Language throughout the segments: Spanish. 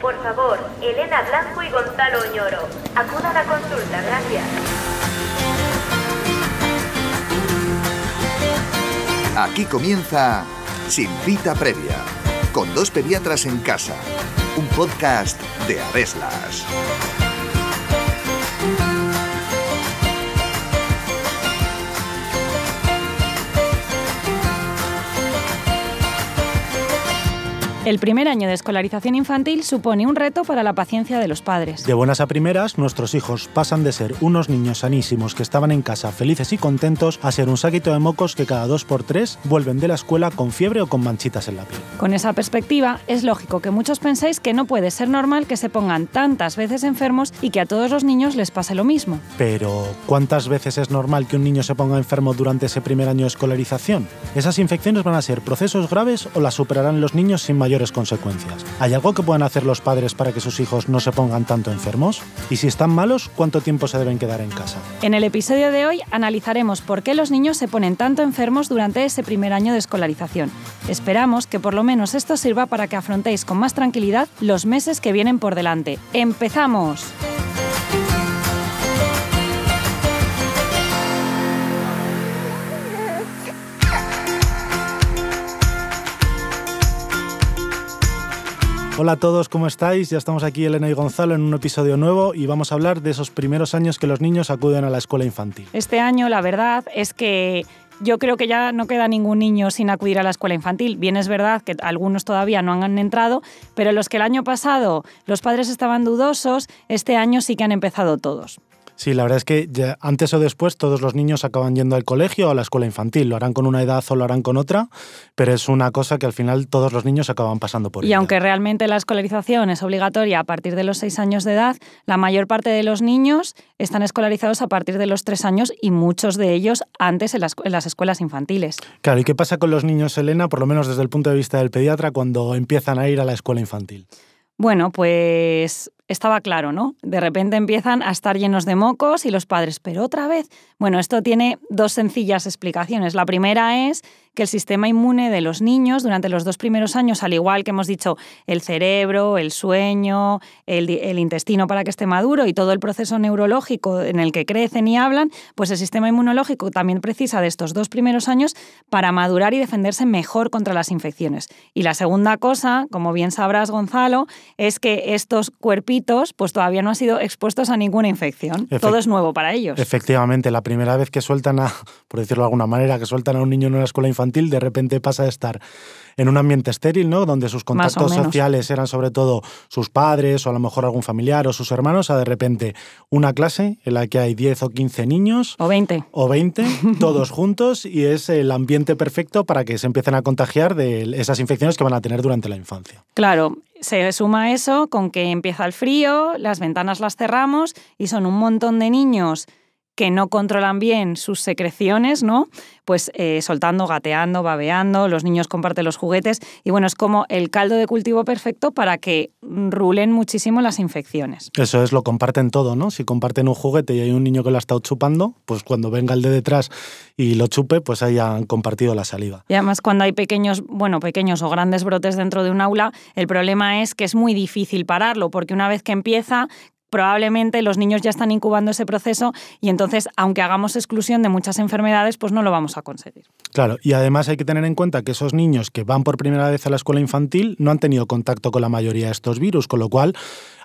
Por favor, Elena Blanco y Gonzalo Oñoro, acudan a la consulta, gracias. Aquí comienza Sin cita previa, con dos pediatras en casa, un podcast de Areslas. El primer año de escolarización infantil supone un reto para la paciencia de los padres. De buenas a primeras, nuestros hijos pasan de ser unos niños sanísimos que estaban en casa felices y contentos a ser un saquito de mocos que cada dos por tres vuelven de la escuela con fiebre o con manchitas en la piel. Con esa perspectiva, es lógico que muchos penséis que no puede ser normal que se pongan tantas veces enfermos y que a todos los niños les pase lo mismo. Pero, ¿cuántas veces es normal que un niño se ponga enfermo durante ese primer año de escolarización? ¿Esas infecciones van a ser procesos graves o las superarán los niños sin mayor consecuencias. ¿Hay algo que puedan hacer los padres para que sus hijos no se pongan tanto enfermos? Y si están malos, ¿cuánto tiempo se deben quedar en casa? En el episodio de hoy analizaremos por qué los niños se ponen tanto enfermos durante ese primer año de escolarización. Esperamos que por lo menos esto sirva para que afrontéis con más tranquilidad los meses que vienen por delante. ¡Empezamos! Hola a todos, ¿cómo estáis? Ya estamos aquí Elena y Gonzalo en un episodio nuevo y vamos a hablar de esos primeros años que los niños acuden a la escuela infantil. Este año la verdad es que yo creo que ya no queda ningún niño sin acudir a la escuela infantil. Bien es verdad que algunos todavía no han entrado, pero los que el año pasado los padres estaban dudosos, este año sí que han empezado todos. Sí, la verdad es que antes o después todos los niños acaban yendo al colegio o a la escuela infantil. Lo harán con una edad o lo harán con otra, pero es una cosa que al final todos los niños acaban pasando por y Y aunque realmente la escolarización es obligatoria a partir de los seis años de edad, la mayor parte de los niños están escolarizados a partir de los tres años y muchos de ellos antes en las, en las escuelas infantiles. Claro, ¿y qué pasa con los niños, Elena, por lo menos desde el punto de vista del pediatra, cuando empiezan a ir a la escuela infantil? Bueno, pues estaba claro, ¿no? De repente empiezan a estar llenos de mocos y los padres, pero otra vez. Bueno, esto tiene dos sencillas explicaciones. La primera es que el sistema inmune de los niños durante los dos primeros años, al igual que hemos dicho, el cerebro, el sueño, el, intestino para que esté maduro y todo el proceso neurológico en el que crecen y hablan, pues el sistema inmunológico también precisa de estos dos primeros años para madurar y defenderse mejor contra las infecciones. Y la segunda cosa, como bien sabrás Gonzalo, es que estos cuerpitos pues todavía no han sido expuestos a ninguna infección. todo es nuevo para ellos. Efectivamente, la primera vez que sueltan a, por decirlo de alguna manera, que sueltan a un niño en una escuela infantil, de repente pasa a estar en un ambiente estéril, ¿no? Donde sus contactos sociales eran sobre todo sus padres o a lo mejor algún familiar o sus hermanos, a de repente una clase en la que hay 10 o 15 niños. O 20. O 20, todos juntos, y es el ambiente perfecto para que se empiecen a contagiar de esas infecciones que van a tener durante la infancia. Claro, se suma eso con que empieza el frío, las ventanas las cerramos y son un montón de niños que no controlan bien sus secreciones, ¿no? Pues eh, soltando, gateando, babeando, los niños comparten los juguetes y bueno, es como el caldo de cultivo perfecto para que rulen muchísimo las infecciones. Eso es, lo comparten todo, ¿no? Si comparten un juguete y hay un niño que lo ha estado chupando, pues cuando venga el de detrás y lo chupe, pues hayan compartido la saliva. Y además cuando hay pequeños, bueno, pequeños o grandes brotes dentro de un aula, el problema es que es muy difícil pararlo porque una vez que empieza probablemente los niños ya están incubando ese proceso y entonces, aunque hagamos exclusión de muchas enfermedades, pues no lo vamos a conseguir. Claro, y además hay que tener en cuenta que esos niños que van por primera vez a la escuela infantil no han tenido contacto con la mayoría de estos virus, con lo cual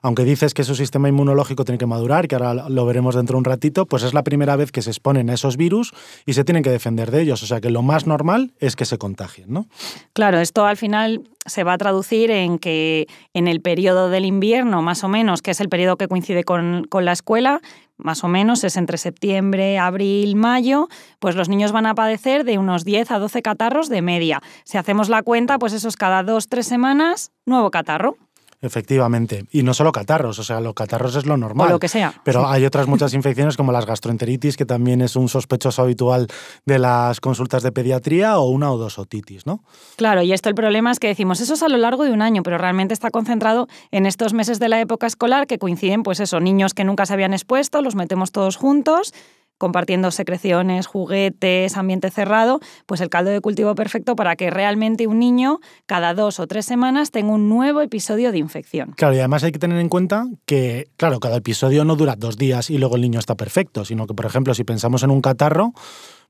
aunque dices que su sistema inmunológico tiene que madurar, que ahora lo veremos dentro de un ratito, pues es la primera vez que se exponen a esos virus y se tienen que defender de ellos. O sea que lo más normal es que se contagien, ¿no? Claro, esto al final se va a traducir en que en el periodo del invierno, más o menos, que es el periodo que coincide con, con la escuela, más o menos es entre septiembre, abril, mayo, pues los niños van a padecer de unos 10 a 12 catarros de media. Si hacemos la cuenta, pues eso es cada dos, tres semanas, nuevo catarro. Efectivamente. Y no solo catarros, o sea, los catarros es lo normal. Pero hay otras muchas infecciones como las gastroenteritis, que también es un sospechoso habitual de las consultas de pediatría, o una o dos otitis, ¿no? Claro, y esto el problema es que decimos, eso es a lo largo de un año, pero realmente está concentrado en estos meses de la época escolar que coinciden, pues eso, niños que nunca se habían expuesto, los metemos todos juntos compartiendo secreciones, juguetes, ambiente cerrado, pues el caldo de cultivo perfecto para que realmente un niño cada dos o tres semanas tenga un nuevo episodio de infección. Claro, y además hay que tener en cuenta que, claro, cada episodio no dura dos días y luego el niño está perfecto, sino que, por ejemplo, si pensamos en un catarro,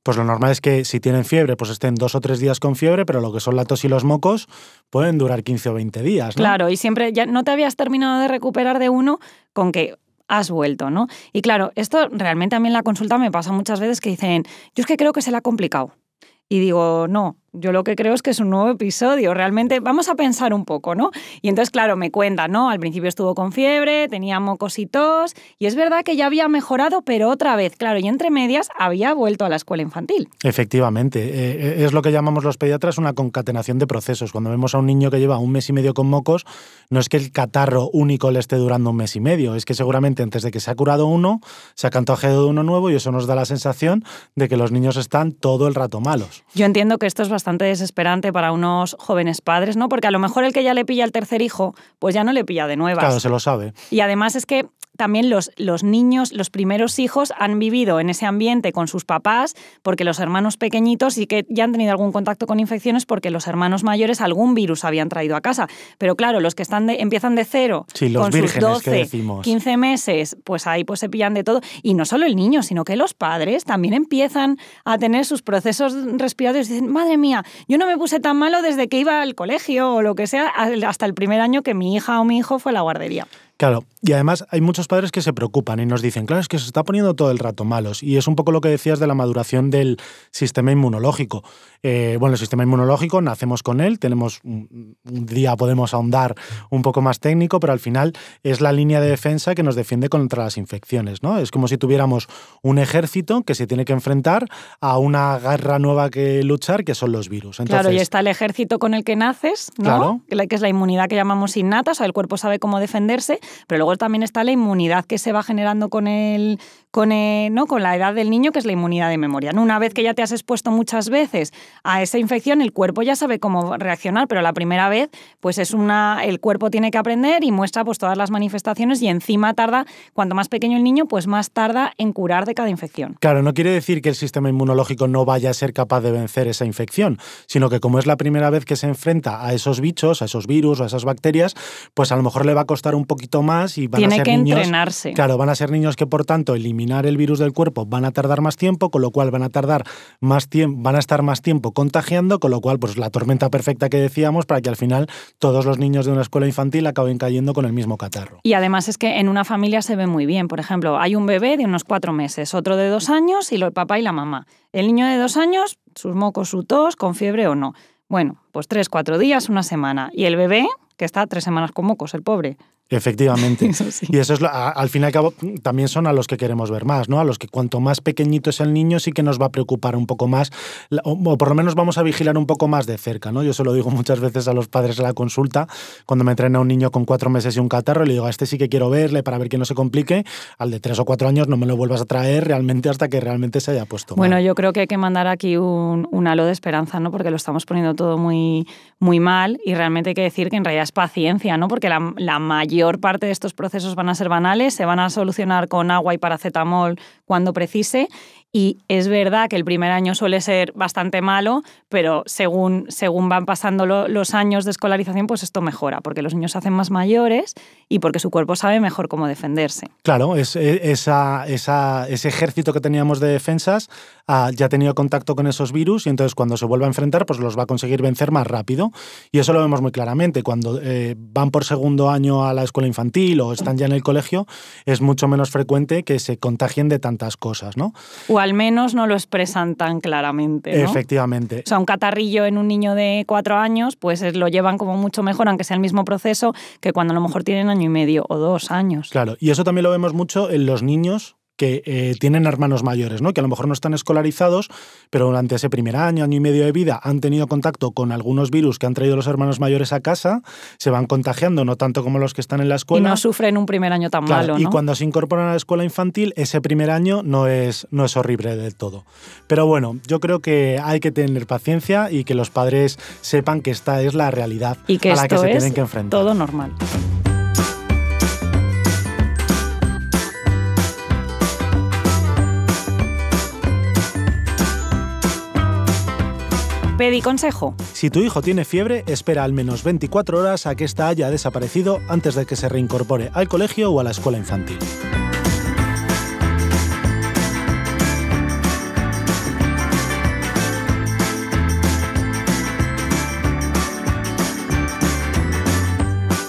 pues lo normal es que si tienen fiebre, pues estén dos o tres días con fiebre, pero lo que son la tos y los mocos pueden durar 15 o 20 días. Claro, y siempre ya no te habías terminado de recuperar de uno con que has vuelto, ¿no? Y claro, esto realmente a mí en la consulta me pasa muchas veces que dicen, yo es que creo que se la ha complicado. Y digo, no, yo lo que creo es que es un nuevo episodio. Realmente vamos a pensar un poco, ¿no? Y entonces, claro, me cuenta, ¿no? Al principio estuvo con fiebre, tenía mocos y tos, y es verdad que ya había mejorado, pero otra vez, claro, y entre medias había vuelto a la escuela infantil. Efectivamente, eh, eh, es lo que llamamos los pediatras una concatenación de procesos. Cuando vemos a un niño que lleva un mes y medio con mocos, no es que el catarro único le esté durando un mes y medio, es que seguramente antes de que se ha curado uno, se ha de uno nuevo y eso nos da la sensación de que los niños están todo el rato malos. Yo entiendo que esto es bastante bastante desesperante para unos jóvenes padres, ¿no? Porque a lo mejor el que ya le pilla el tercer hijo, pues ya no le pilla de nuevas. Claro, se lo sabe. Y además es que también los, los niños, los primeros hijos han vivido en ese ambiente con sus papás, porque los hermanos pequeñitos sí que ya han tenido algún contacto con infecciones porque los hermanos mayores algún virus habían traído a casa. Pero claro, los que están de, empiezan de cero, con sus 12, 15 meses, pues ahí pues se pillan de todo. Y no solo el niño, sino que los padres también empiezan a tener sus procesos respiratorios. Dicen, madre mía, yo no me puse tan malo desde que iba al colegio o lo que sea, hasta el primer año que mi hija o mi hijo fue a la guardería. Claro, y además hay muchos padres que se preocupan y nos dicen, claro, es que se está poniendo todo el rato malos, y es un poco lo que decías de la maduración del sistema inmunológico. Eh, bueno, el sistema inmunológico, nacemos con él, tenemos un, día podemos ahondar un poco más técnico, pero al final es la línea de defensa que nos defiende contra las infecciones, ¿no? Es como si tuviéramos un ejército que se tiene que enfrentar a una guerra nueva que luchar, que son los virus. claro, y está el ejército con el que naces, ¿no? Que es la inmunidad que llamamos innata, o sea, el cuerpo sabe cómo defenderse, pero luego también está la inmunidad que se va generando con el, con ¿no? con la edad del niño, que es la inmunidad de memoria. Una vez que ya te has expuesto muchas veces a esa infección el cuerpo ya sabe cómo reaccionar, pero la primera vez, pues es una, el cuerpo tiene que aprender y muestra pues todas las manifestaciones y encima tarda, cuanto más pequeño el niño, pues más tarda en curar de cada infección. Claro, no quiere decir que el sistema inmunológico no vaya a ser capaz de vencer esa infección, sino que como es la primera vez que se enfrenta a esos bichos, a esos virus o a esas bacterias, pues a lo mejor le va a costar un poquito más y van a ser que entrenarse. Claro, van a ser niños que por tanto eliminar el virus del cuerpo van a tardar más tiempo, con lo cual van a tardar más tiempo, van a estar más tiempo contagiando, con lo cual, pues la tormenta perfecta que decíamos para que al final todos los niños de una escuela infantil acaben cayendo con el mismo catarro. Y además es que en una familia se ve muy bien. Por ejemplo, hay un bebé de unos cuatro meses, otro de dos años y el papá y la mamá. El niño de dos años, sus mocos, su tos, con fiebre o no. Bueno, pues tres, cuatro días, una semana. Y el bebé, está tres semanas con mocos, el pobre. Efectivamente. Y eso es, al final y también son a los que queremos ver más, ¿no? A los que cuanto más pequeñito es el niño, sí que nos va a preocupar un poco más, o, por lo menos vamos a vigilar un poco más de cerca, ¿no? Yo se lo digo muchas veces a los padres en la consulta, cuando me traen a un niño con cuatro meses y un catarro, le digo, a este sí que quiero verle para ver que no se complique, al de tres o cuatro años no me lo vuelvas a traer realmente hasta que realmente se haya puesto. Bueno, yo creo que hay que mandar aquí un, un, halo de esperanza, ¿no? Porque lo estamos poniendo todo muy, muy mal y realmente hay que decir que en realidad paciencia, ¿no? Porque la, la, mayor parte de estos procesos van a ser banales, se van a solucionar con agua y paracetamol cuando precise y es verdad que el primer año suele ser bastante malo, pero según, según van pasando los años de escolarización, pues esto mejora, porque los niños se hacen más mayores y porque su cuerpo sabe mejor cómo defenderse. Claro, es, e, ese ejército que teníamos de defensas ah, ya ha tenido contacto con esos virus y entonces cuando se vuelva a enfrentar, pues los va a conseguir vencer más rápido. Y eso lo vemos muy claramente. Cuando eh, van por segundo año a la escuela infantil o están ya en el colegio, es mucho menos frecuente que se contagien de tantas cosas, ¿no? al menos no lo expresan tan claramente. Efectivamente. O sea, un catarrillo en un niño de cuatro años, pues lo llevan como mucho mejor, aunque sea el mismo proceso, que cuando a lo mejor tienen año y medio o dos años. Claro, y eso también lo vemos mucho en los niños que eh, tienen hermanos mayores, ¿no? que a lo mejor no están escolarizados, pero durante ese primer año, año y medio de vida han tenido contacto con algunos virus que han traído los hermanos mayores a casa, se van contagiando, no tanto como los que están en la escuela. Y no sufren un primer año tan malo. Y cuando se incorporan a la escuela infantil, ese primer año no es, no es horrible del todo. Pero bueno, yo creo que hay que tener paciencia y que los padres sepan que esta es la realidad a la que se tienen que enfrentar. Todo normal. di consejo. Si tu hijo tiene fiebre, espera al menos 24 horas a que ésta haya desaparecido antes de que se reincorpore al colegio o a la escuela infantil.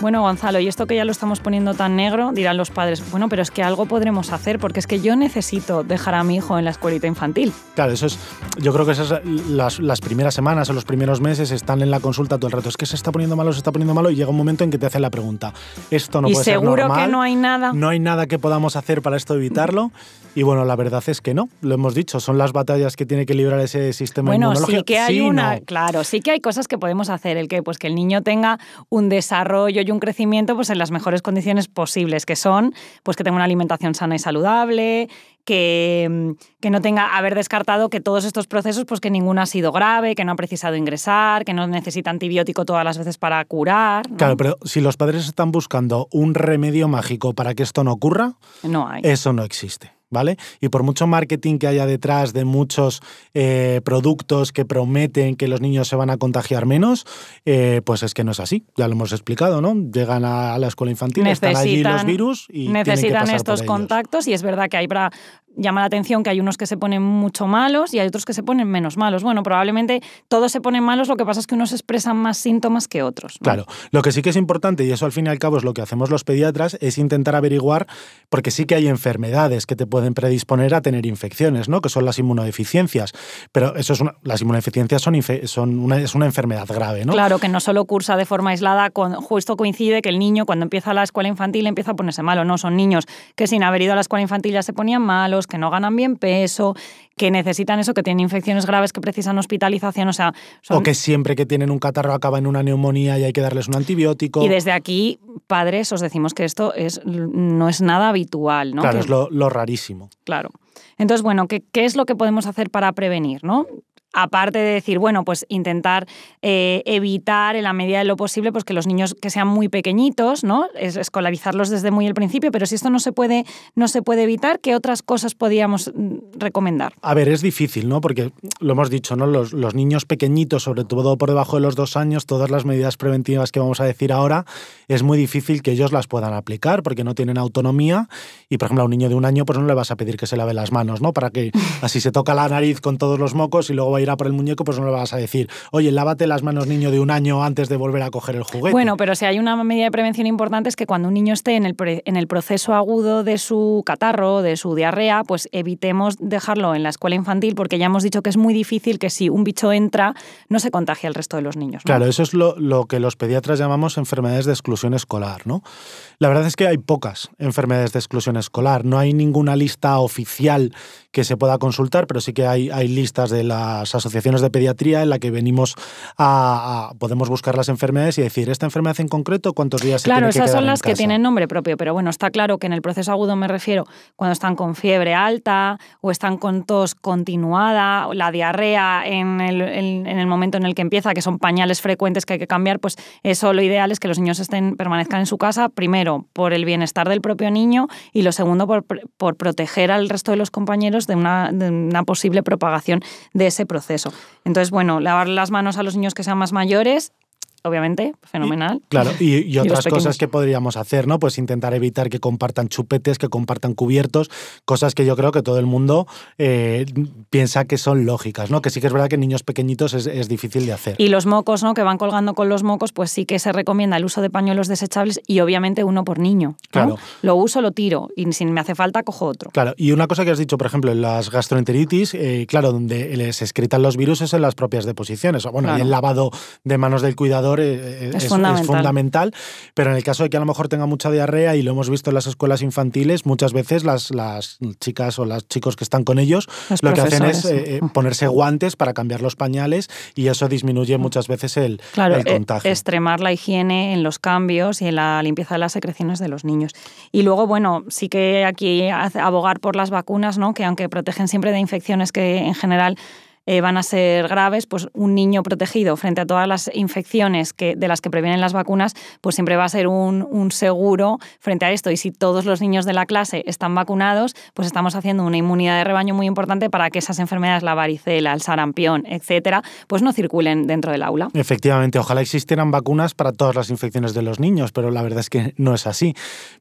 Bueno, Gonzalo, y esto que ya lo estamos poniendo tan negro, dirán los padres, bueno, pero es que algo podremos hacer porque es que yo necesito dejar a mi hijo en la escuelita infantil. Claro, eso es, yo creo que esas las, primeras semanas o los primeros meses están en la consulta todo el rato, es que se está poniendo malo, se está poniendo malo y llega un momento en que te hacen la pregunta, esto no puede ser seguro que no hay nada. No hay nada que podamos hacer para esto evitarlo. Y bueno, la verdad es que no, lo hemos dicho, son las batallas que tiene que librar ese sistema bueno, Sí que hay una, claro, sí que hay cosas que podemos hacer, el que pues que el niño tenga un desarrollo y un crecimiento pues, en las mejores condiciones posibles, que son pues, que tenga una alimentación sana y saludable, que, mm, que, no tenga haber descartado que todos estos procesos, pues que ninguno ha sido grave, que no ha precisado ingresar, que no necesita antibiótico todas las veces para curar. Claro, pero si los padres están buscando un remedio mágico para que esto no ocurra, no Eso no existe. Y por mucho marketing que haya detrás de muchos eh, productos que prometen que los niños se van a contagiar menos, eh, pues es que no es así. Ya lo hemos explicado, ¿no? Llegan a, la escuela infantil, están allí los virus y necesitan estos contactos y es verdad que habrá llama la atención que hay unos que se ponen mucho malos y hay otros que se ponen menos malos. Bueno, probablemente todos se ponen malos, lo que pasa es que unos expresan más síntomas que otros. Claro, lo que sí que es importante, y eso al fin y al cabo es lo que hacemos los pediatras, es intentar averiguar, porque sí que hay enfermedades que te pueden predisponer a tener infecciones, ¿no? que son las inmunodeficiencias. Pero eso es una, las inmunodeficiencias son, son una, es una enfermedad grave, ¿no? Claro, que no solo cursa de forma aislada, con, justo coincide que el niño cuando empieza la escuela infantil empieza a ponerse malo, no, son niños que sin haber ido a la escuela infantil ya se ponían malos, que no ganan bien peso, que necesitan eso, que tienen infecciones graves, que precisan hospitalización, o sea... que siempre que tienen un catarro acaba en una neumonía y hay que darles un antibiótico. Y desde aquí, padres, os decimos que esto es, no es nada habitual, ¿no? Claro, es lo, rarísimo. Claro. Entonces, bueno, ¿qué, ¿qué es lo que podemos hacer para prevenir, no? aparte de decir, bueno, pues intentar eh, evitar en la medida de lo posible pues que los niños que sean muy pequeñitos, ¿no? escolarizarlos desde muy el principio, pero si esto no se puede, no se puede evitar, ¿qué otras cosas podríamos mm, recomendar? A ver, es difícil, ¿no? Porque lo hemos dicho, ¿no? Los, los niños pequeñitos, sobre todo por debajo de los dos años, todas las medidas preventivas que vamos a decir ahora, es muy difícil que ellos las puedan aplicar porque no tienen autonomía y, por ejemplo, a un niño de un año pues no le vas a pedir que se lave las manos, ¿no? Para que así se toca la nariz con todos los mocos y luego vaya a por el muñeco, pues no le vas a decir, oye, lávate las manos niño de un año antes de volver a coger el juguete. Bueno, pero si hay una medida de prevención importante es que cuando un niño esté en el, en el proceso agudo de su catarro, de su diarrea, pues evitemos dejarlo en la escuela infantil porque ya hemos dicho que es muy difícil que si un bicho entra no se contagie al resto de los niños. Claro, eso es lo, lo que los pediatras llamamos enfermedades de exclusión escolar, ¿no? La verdad es que hay pocas enfermedades de exclusión escolar, no hay ninguna lista oficial que se pueda consultar, pero sí que hay, hay listas de la asociaciones de pediatría en la que venimos a, podemos buscar las enfermedades y decir, esta enfermedad en concreto, ¿cuántos días se claro, tiene que Claro, esas son las que tienen nombre propio, pero bueno, está claro que en el proceso agudo me refiero cuando están con fiebre alta o están con tos continuada, o la diarrea en el, en, el momento en el que empieza, que son pañales frecuentes que hay que cambiar, pues eso lo ideal es que los niños estén, permanezcan en su casa, primero por el bienestar del propio niño y lo segundo por, proteger al resto de los compañeros de una, una posible propagación de ese proceso proceso. Entonces, bueno, lavar las manos a los niños que sean más mayores obviamente, fenomenal. Y, claro, y, otras cosas que podríamos hacer, ¿no? Pues intentar evitar que compartan chupetes, que compartan cubiertos, cosas que yo creo que todo el mundo eh, piensa que son lógicas, ¿no? Que sí que es verdad que en niños pequeñitos es, difícil de hacer. Y los mocos, ¿no? Que van colgando con los mocos, pues sí que se recomienda el uso de pañuelos desechables y obviamente uno por niño. Claro. Lo uso, lo tiro y si me hace falta cojo otro. Claro, y una cosa que has dicho, por ejemplo, en las gastroenteritis, eh, claro, donde les escritan los virus es en las propias deposiciones. Bueno, y el lavado de manos del cuidador eh, eh, es, fundamental. pero en el caso de que a lo mejor tenga mucha diarrea, y lo hemos visto en las escuelas infantiles, muchas veces las, las chicas o los chicos que están con ellos lo que hacen es eh, ponerse guantes para cambiar los pañales y eso disminuye muchas veces el, contagio. extremar la higiene en los cambios y en la limpieza de las secreciones de los niños. Y luego, bueno, sí que aquí abogar por las vacunas, ¿no? que aunque protegen siempre de infecciones que en general eh, van a ser graves, pues un niño protegido frente a todas las infecciones que, de las que previenen las vacunas, pues siempre va a ser un, un seguro frente a esto. Y si todos los niños de la clase están vacunados, pues estamos haciendo una inmunidad de rebaño muy importante para que esas enfermedades, la varicela, el sarampión, etcétera, pues no circulen dentro del aula. Efectivamente, ojalá existieran vacunas para todas las infecciones de los niños, pero la verdad es que no es así.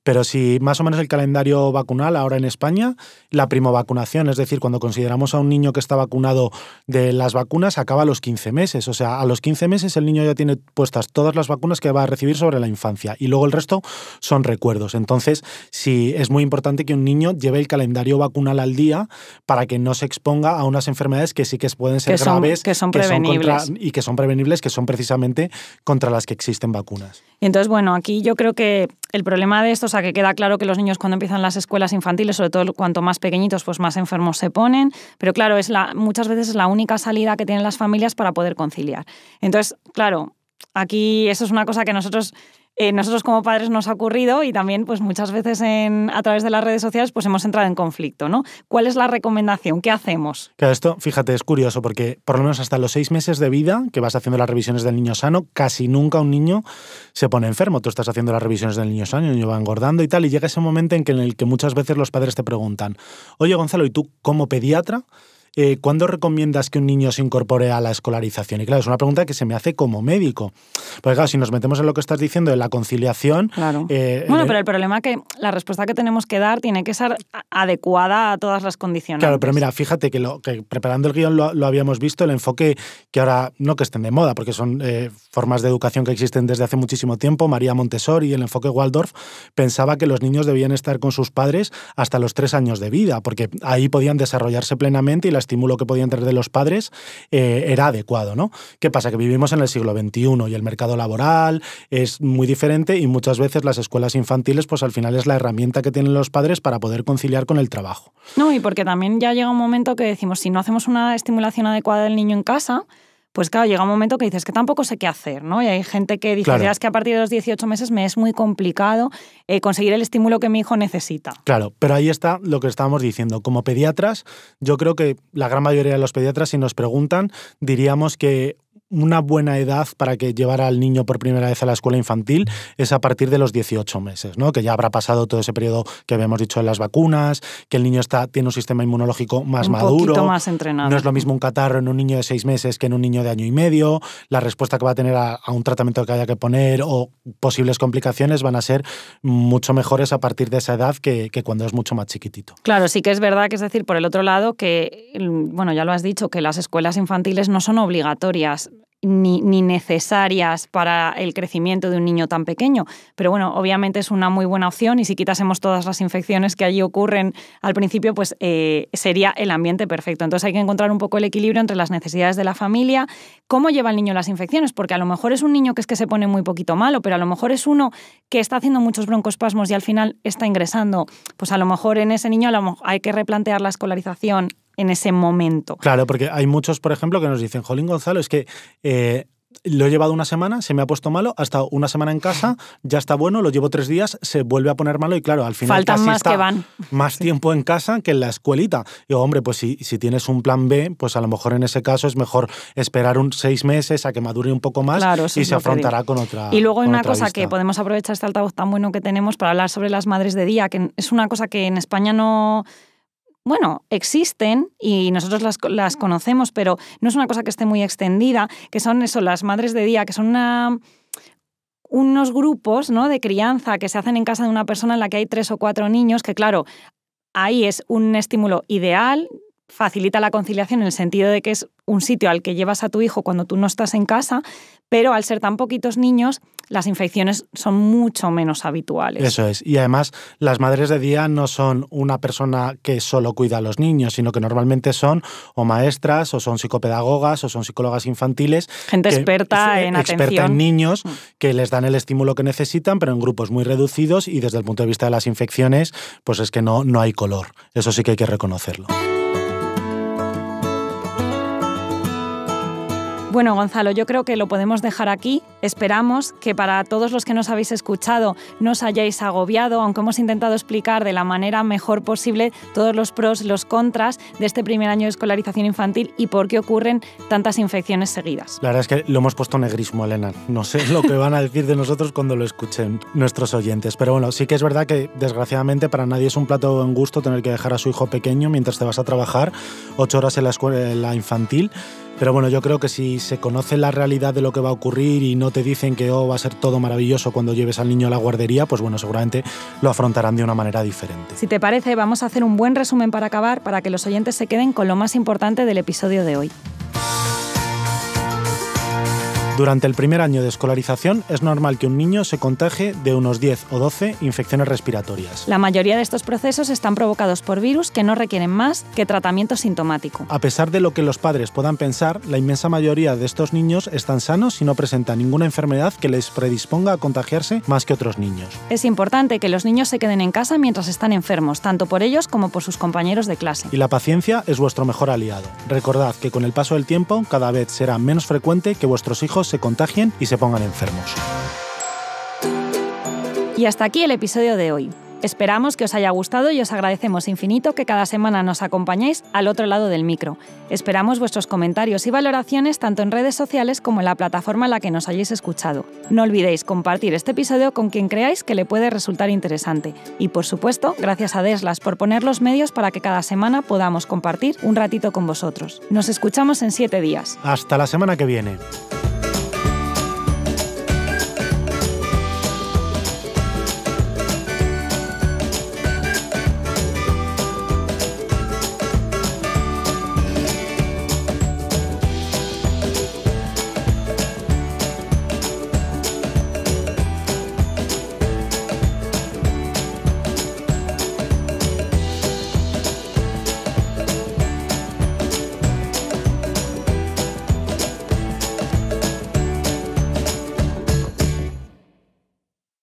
Pero si más o menos el calendario vacunal ahora en España, la primovacunación, es decir, cuando consideramos a un niño que está vacunado de las vacunas acaba a los 15 meses. O sea, a los 15 meses el niño ya tiene puestas todas las vacunas que va a recibir sobre la infancia y luego el resto son recuerdos. Entonces, sí, es muy importante que un niño lleve el calendario vacunal al día para que no se exponga a unas enfermedades que sí que pueden ser graves que son prevenibles. y que son prevenibles, que son precisamente contra las que existen vacunas. Y entonces, bueno, aquí yo creo que el problema de esto, o sea, que queda claro que los niños cuando empiezan las escuelas infantiles, sobre todo cuanto más pequeñitos, pues más enfermos se ponen, pero claro, es la, muchas veces es la la única salida que tienen las familias para poder conciliar. Entonces, claro, aquí eso es una cosa que nosotros eh, nosotros como padres nos ha ocurrido y también pues muchas veces en, a través de las redes sociales pues hemos entrado en conflicto, ¿no? ¿Cuál es la recomendación? ¿Qué hacemos? esto, fíjate, es curioso porque por lo menos hasta los seis meses de vida que vas haciendo las revisiones del niño sano, casi nunca un niño se pone enfermo. Tú estás haciendo las revisiones del niño sano, el niño va engordando y tal, y llega ese momento en, que, en el que muchas veces los padres te preguntan, oye Gonzalo, ¿y tú como pediatra? Eh, ¿cuándo recomiendas que un niño se incorpore a la escolarización? Y claro, es una pregunta que se me hace como médico. Porque claro, si nos metemos en lo que estás diciendo de la conciliación... Claro. Eh, bueno, eh, pero el problema es que la respuesta que tenemos que dar tiene que ser adecuada a todas las condiciones. Claro, pero mira, fíjate que, preparando el guión lo, habíamos visto, el enfoque que ahora no que estén de moda, porque son formas de educación que existen desde hace muchísimo tiempo, María Montessori, y el enfoque Waldorf, pensaba que los niños debían estar con sus padres hasta los tres años de vida, porque ahí podían desarrollarse plenamente y las estímulo que podían tener de los padres eh, era adecuado, ¿no? ¿Qué pasa? Que vivimos en el siglo XXI y el mercado laboral es muy diferente y muchas veces las escuelas infantiles, pues al final es la herramienta que tienen los padres para poder conciliar con el trabajo. No, y porque también ya llega un momento que decimos, si no hacemos una estimulación adecuada del niño en casa, pues claro, llega un momento que dices que tampoco sé qué hacer, ¿no? Y hay gente que dice, ya es que a partir de los 18 meses me es muy complicado eh, conseguir el estímulo que mi hijo necesita. Claro, pero ahí está lo que estábamos diciendo. Como pediatras, yo creo que la gran mayoría de los pediatras, si nos preguntan, diríamos que una buena edad para que llevara al niño por primera vez a la escuela infantil es a partir de los 18 meses, ¿no? que ya habrá pasado todo ese periodo que habíamos dicho de las vacunas, que el niño está, tiene un sistema inmunológico más maduro. más entrenado. No es lo mismo un catarro en un niño de seis meses que en un niño de año y medio. La respuesta que va a tener a, un tratamiento que haya que poner o posibles complicaciones van a ser mucho mejores a partir de esa edad que, que cuando es mucho más chiquitito. Claro, sí que es verdad que es decir, por el otro lado, que, mm, bueno, ya lo has dicho, que las escuelas infantiles no son obligatorias ni, ni, necesarias para el crecimiento de un niño tan pequeño. Pero bueno, obviamente es una muy buena opción y si quitásemos todas las infecciones que allí ocurren al principio, pues eh, sería el ambiente perfecto. Entonces hay que encontrar un poco el equilibrio entre las necesidades de la familia, cómo lleva el niño las infecciones, porque a lo mejor es un niño que es que se pone muy poquito malo, pero a lo mejor es uno que está haciendo muchos broncospasmos y al final está ingresando. Pues a lo mejor en ese niño hay que replantear la escolarización, en ese momento. Claro, porque hay muchos, por ejemplo, que nos dicen, Jolín Gonzalo, es que eh, lo he llevado una semana, se me ha puesto malo, ha estado una semana en casa, ya está bueno, lo llevo tres días, se vuelve a poner malo y claro, al final Faltan más que van. más tiempo en casa que en la escuelita. Y hombre, pues si, si tienes un plan B, pues a lo mejor en ese caso es mejor esperar un seis meses a que madure un poco más y se afrontará con otra. Y luego hay una cosa que podemos aprovechar este altavoz tan bueno que tenemos para hablar sobre las madres de día, que es una cosa que en España no bueno, existen y nosotros las, conocemos, pero no es una cosa que esté muy extendida, que son eso, las madres de día, que son una, unos grupos ¿no? de crianza que se hacen en casa de una persona en la que hay tres o cuatro niños, que claro, ahí es un estímulo ideal, facilita la conciliación en el sentido de que es un sitio al que llevas a tu hijo cuando tú no estás en casa, pero al ser tan poquitos niños, las infecciones son mucho menos habituales. Eso es. Y además, las madres de día no son una persona que solo cuida a los niños, sino que normalmente son o maestras, o son psicopedagogas, o son psicólogas infantiles. Gente experta eh, en experta en niños, mm. que les dan el estímulo que necesitan, pero en grupos muy reducidos y desde el punto de vista de las infecciones, pues es que no, no hay color. Eso sí que hay que reconocerlo. Bueno, Gonzalo, yo creo que lo podemos dejar aquí. Esperamos que para todos los que nos habéis escuchado no os hayáis agobiado, aunque hemos intentado explicar de la manera mejor posible todos los pros, los contras de este primer año de escolarización infantil y por qué ocurren tantas infecciones seguidas. La verdad es que lo hemos puesto negrismo, Elena. No sé lo que van a decir de nosotros cuando lo escuchen nuestros oyentes. Pero bueno, sí que es verdad que desgraciadamente para nadie es un plato de gusto tener que dejar a su hijo pequeño mientras te vas a trabajar ocho horas en la infantil pero bueno, yo creo que si se conoce la realidad de lo que va a ocurrir y no te dicen que oh, va a ser todo maravilloso cuando lleves al niño a la guardería, pues bueno, seguramente lo afrontarán de una manera diferente. Si te parece, vamos a hacer un buen resumen para acabar, para que los oyentes se queden con lo más importante del episodio de hoy. Durante el primer año de escolarización es normal que un niño se contagie de unos 10 o 12 infecciones respiratorias. La mayoría de estos procesos están provocados por virus que no requieren más que tratamiento sintomático. A pesar de lo que los padres puedan pensar, la inmensa mayoría de estos niños están sanos y no presentan ninguna enfermedad que les predisponga a contagiarse más que otros niños. Es importante que los niños se queden en casa mientras están enfermos, tanto por ellos como por sus compañeros de clase. Y la paciencia es vuestro mejor aliado. Recordad que con el paso del tiempo cada vez será menos frecuente que vuestros hijos se contagien y se pongan enfermos. Y hasta aquí el episodio de hoy. Esperamos que os haya gustado y os agradecemos infinito que cada semana nos acompañéis al otro lado del micro. Esperamos vuestros comentarios y valoraciones tanto en redes sociales como en la plataforma en la que nos hayáis escuchado. No olvidéis compartir este episodio con quien creáis que le puede resultar interesante. Y por supuesto, gracias a Deslas por poner los medios para que cada semana podamos compartir un ratito con vosotros. Nos escuchamos en siete días. Hasta la semana que viene.